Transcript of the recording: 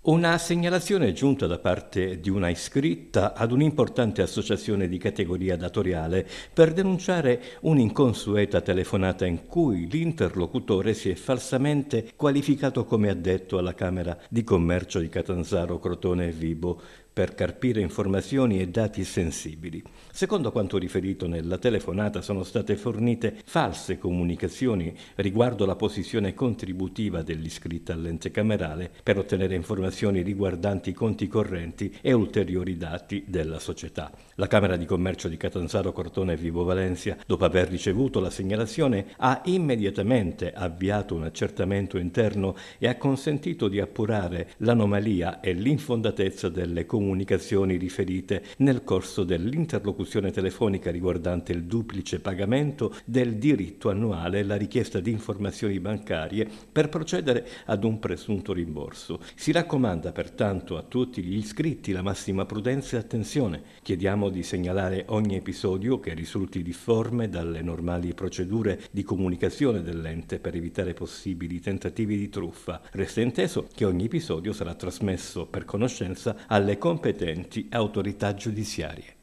Una segnalazione giunta da parte di una iscritta ad un'importante associazione di categoria datoriale per denunciare un'inconsueta telefonata in cui l'interlocutore si è falsamente qualificato come addetto alla Camera di Commercio di Catanzaro, Crotone e Vibo per carpire informazioni e dati sensibili. Secondo quanto riferito nella telefonata sono state fornite false comunicazioni riguardo la posizione contributiva dell'iscritta all'ente camerale per ottenere informazioni riguardanti i conti correnti e ulteriori dati della società. La Camera di Commercio di Catanzaro Cortone e Vivo Valencia, dopo aver ricevuto la segnalazione, ha immediatamente avviato un accertamento interno e ha consentito di appurare l'anomalia e l'infondatezza delle comunicazioni comunicazioni riferite nel corso dell'interlocuzione telefonica riguardante il duplice pagamento del diritto annuale e la richiesta di informazioni bancarie per procedere ad un presunto rimborso. Si raccomanda pertanto a tutti gli iscritti la massima prudenza e attenzione. Chiediamo di segnalare ogni episodio che risulti difforme dalle normali procedure di comunicazione dell'ente per evitare possibili tentativi di truffa. Resta inteso che ogni episodio sarà trasmesso per conoscenza alle compagnie competenti autorità giudiziarie.